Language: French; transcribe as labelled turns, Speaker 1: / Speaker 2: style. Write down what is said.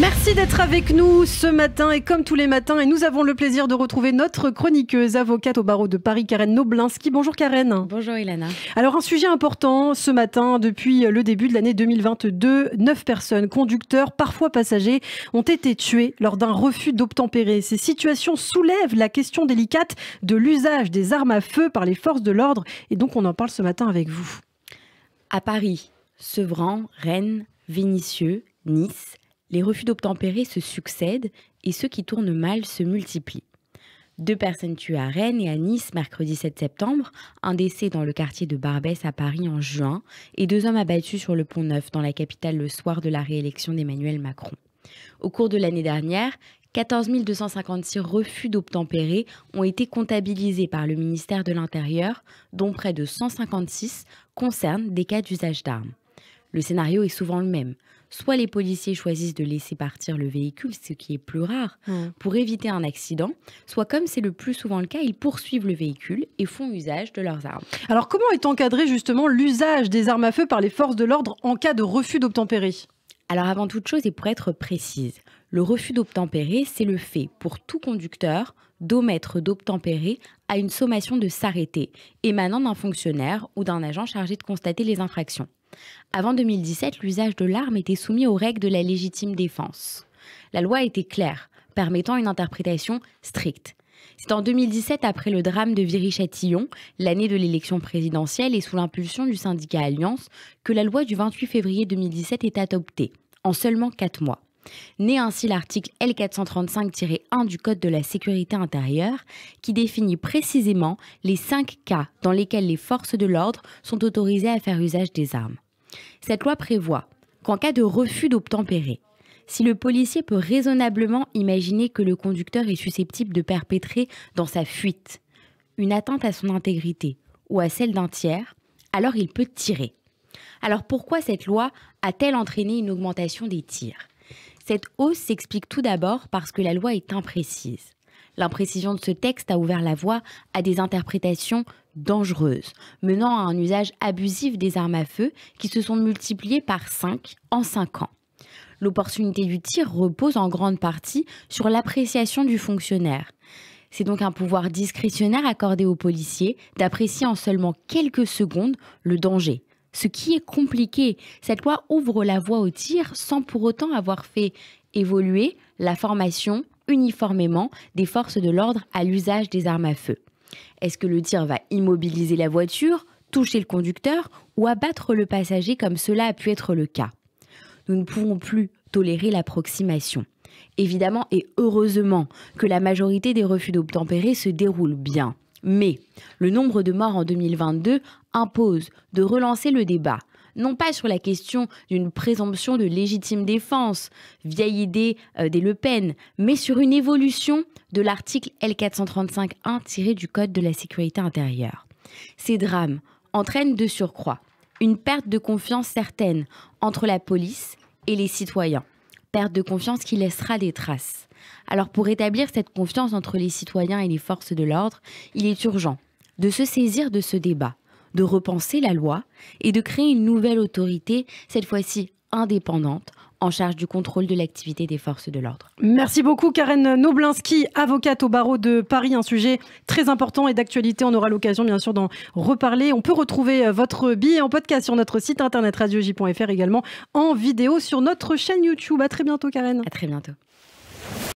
Speaker 1: Merci d'être avec nous ce matin et comme tous les matins et nous avons le plaisir de retrouver notre chroniqueuse avocate au barreau de Paris Karen Noblinski. Bonjour Karen. Bonjour Ilana. Alors un sujet important ce matin depuis le début de l'année 2022, neuf personnes, conducteurs, parfois passagers ont été tuées lors d'un refus d'obtempérer. Ces situations soulèvent la question délicate de l'usage des armes à feu par les forces de l'ordre et donc on en parle ce matin avec vous.
Speaker 2: À Paris, Sevran, Rennes, Vénissieux, Nice, les refus d'obtempérer se succèdent et ceux qui tournent mal se multiplient. Deux personnes tuées à Rennes et à Nice mercredi 7 septembre, un décès dans le quartier de Barbès à Paris en juin et deux hommes abattus sur le pont Neuf dans la capitale le soir de la réélection d'Emmanuel Macron. Au cours de l'année dernière, 14 256 refus d'obtempérer ont été comptabilisés par le ministère de l'Intérieur, dont près de 156 concernent des cas d'usage d'armes. Le scénario est souvent le même. Soit les policiers choisissent de laisser partir le véhicule, ce qui est plus rare, mmh. pour éviter un accident, soit comme
Speaker 1: c'est le plus souvent le cas, ils poursuivent le véhicule et font usage de leurs armes. Alors comment est encadré justement l'usage des armes à feu par les forces de l'ordre en cas de refus d'obtempérer alors avant toute chose, et pour être précise, le refus d'obtempérer, c'est le fait pour tout conducteur
Speaker 2: d'omettre d'obtempérer à une sommation de s'arrêter émanant d'un fonctionnaire ou d'un agent chargé de constater les infractions. Avant 2017, l'usage de l'arme était soumis aux règles de la légitime défense. La loi était claire, permettant une interprétation stricte. C'est en 2017, après le drame de Viry-Châtillon, l'année de l'élection présidentielle et sous l'impulsion du syndicat Alliance, que la loi du 28 février 2017 est adoptée, en seulement 4 mois. Né ainsi l'article L435-1 du Code de la sécurité intérieure, qui définit précisément les 5 cas dans lesquels les forces de l'ordre sont autorisées à faire usage des armes. Cette loi prévoit qu'en cas de refus d'obtempérer, si le policier peut raisonnablement imaginer que le conducteur est susceptible de perpétrer dans sa fuite une atteinte à son intégrité ou à celle d'un tiers, alors il peut tirer. Alors pourquoi cette loi a-t-elle entraîné une augmentation des tirs Cette hausse s'explique tout d'abord parce que la loi est imprécise. L'imprécision de ce texte a ouvert la voie à des interprétations dangereuses, menant à un usage abusif des armes à feu qui se sont multipliées par 5 en 5 ans. L'opportunité du tir repose en grande partie sur l'appréciation du fonctionnaire. C'est donc un pouvoir discrétionnaire accordé aux policiers d'apprécier en seulement quelques secondes le danger. Ce qui est compliqué, cette loi ouvre la voie au tir sans pour autant avoir fait évoluer la formation uniformément des forces de l'ordre à l'usage des armes à feu. Est-ce que le tir va immobiliser la voiture, toucher le conducteur ou abattre le passager comme cela a pu être le cas Nous ne pouvons plus tolérer l'approximation. Évidemment et heureusement que la majorité des refus d'obtempérer se déroule bien. Mais le nombre de morts en 2022 impose de relancer le débat non pas sur la question d'une présomption de légitime défense, vieille idée euh, des Le Pen, mais sur une évolution de l'article L435.1 tiré du Code de la sécurité intérieure. Ces drames entraînent de surcroît une perte de confiance certaine entre la police et les citoyens, perte de confiance qui laissera des traces. Alors pour rétablir cette confiance entre les citoyens et les forces de l'ordre, il est urgent de se saisir de ce débat de repenser la loi et de créer une nouvelle autorité, cette fois-ci indépendante, en charge du contrôle de l'activité des forces de l'ordre.
Speaker 1: Merci beaucoup Karen Noblinski, avocate au barreau de Paris, un sujet très important et d'actualité. On aura l'occasion bien sûr d'en reparler. On peut retrouver euh, votre billet en podcast sur notre site internet radioj.fr également en vidéo sur notre chaîne YouTube. À très bientôt Karen. À très bientôt.